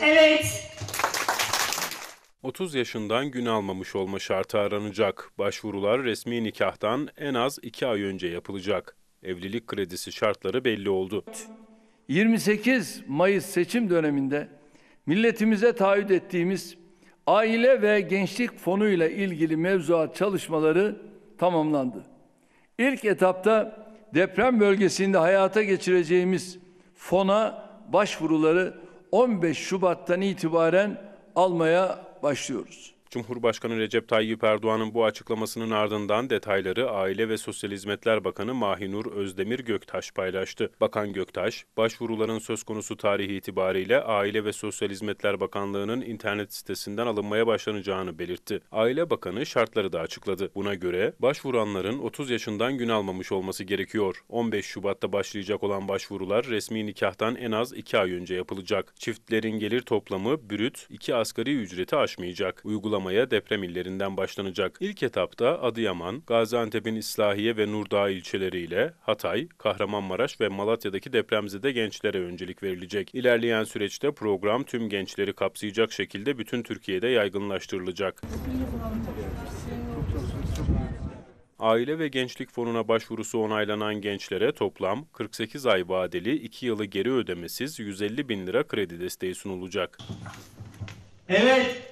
Evet. 30 yaşından gün almamış olma şartı aranacak. Başvurular resmi nikahtan en az 2 ay önce yapılacak. Evlilik kredisi şartları belli oldu. 28 Mayıs seçim döneminde milletimize taahhüt ettiğimiz aile ve gençlik fonu ile ilgili mevzuat çalışmaları tamamlandı. İlk etapta deprem bölgesinde hayata geçireceğimiz fona başvuruları 15 Şubat'tan itibaren almaya başlıyoruz. Cumhurbaşkanı Recep Tayyip Erdoğan'ın bu açıklamasının ardından detayları Aile ve Sosyal Hizmetler Bakanı Mahinur Özdemir Göktaş paylaştı. Bakan Göktaş, başvuruların söz konusu tarihi itibariyle Aile ve Sosyal Hizmetler Bakanlığı'nın internet sitesinden alınmaya başlanacağını belirtti. Aile Bakanı şartları da açıkladı. Buna göre başvuranların 30 yaşından gün almamış olması gerekiyor. 15 Şubat'ta başlayacak olan başvurular resmi nikahtan en az 2 ay önce yapılacak. Çiftlerin gelir toplamı brüt 2 asgari ücreti aşmayacak. Uygulama uygulamaya deprem illerinden başlanacak. İlk etapta Adıyaman, Gaziantep'in İslahiye ve Nurdağ ilçeleriyle Hatay, Kahramanmaraş ve Malatya'daki depremzede gençlere öncelik verilecek. İlerleyen süreçte program tüm gençleri kapsayacak şekilde bütün Türkiye'de yaygınlaştırılacak. Aile ve Gençlik Fonu'na başvurusu onaylanan gençlere toplam 48 ay vadeli 2 yılı geri ödemesiz 150 bin lira kredi desteği sunulacak. Evet,